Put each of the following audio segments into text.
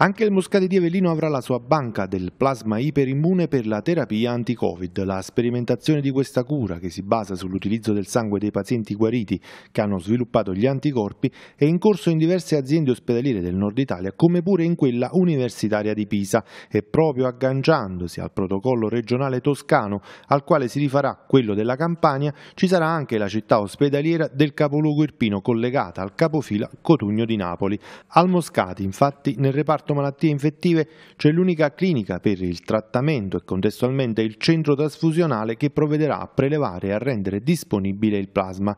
Anche il Moscati di Avellino avrà la sua banca del plasma iperimmune per la terapia anti-Covid. La sperimentazione di questa cura, che si basa sull'utilizzo del sangue dei pazienti guariti che hanno sviluppato gli anticorpi, è in corso in diverse aziende ospedaliere del nord Italia, come pure in quella universitaria di Pisa, e proprio agganciandosi al protocollo regionale toscano, al quale si rifarà quello della Campania, ci sarà anche la città ospedaliera del capoluogo irpino collegata al capofila Cotugno di Napoli. Al Moscati, infatti, nel reparto reparto malattie infettive c'è cioè l'unica clinica per il trattamento e contestualmente il centro trasfusionale che provvederà a prelevare e a rendere disponibile il plasma.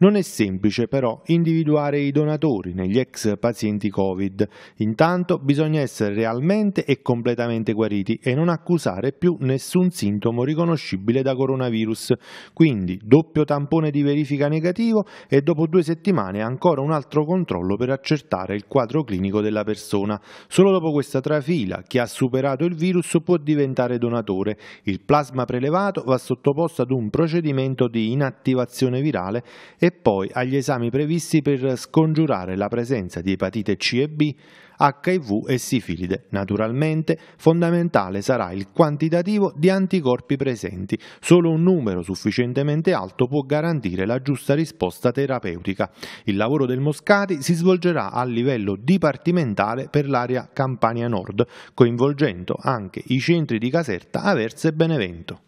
Non è semplice però individuare i donatori negli ex pazienti Covid. Intanto bisogna essere realmente e completamente guariti e non accusare più nessun sintomo riconoscibile da coronavirus. Quindi doppio tampone di verifica negativo e dopo due settimane ancora un altro controllo per accertare il quadro clinico della persona. Solo dopo questa trafila, chi ha superato il virus può diventare donatore. Il plasma prelevato va sottoposto ad un procedimento di inattivazione virale e poi agli esami previsti per scongiurare la presenza di epatite C e B, HIV e sifilide. Naturalmente fondamentale sarà il quantitativo di anticorpi presenti. Solo un numero sufficientemente alto può garantire la giusta risposta terapeutica. Il lavoro del Moscati si svolgerà a livello dipartimentale per l'area Campania Nord, coinvolgendo anche i centri di Caserta, Aversa e Benevento.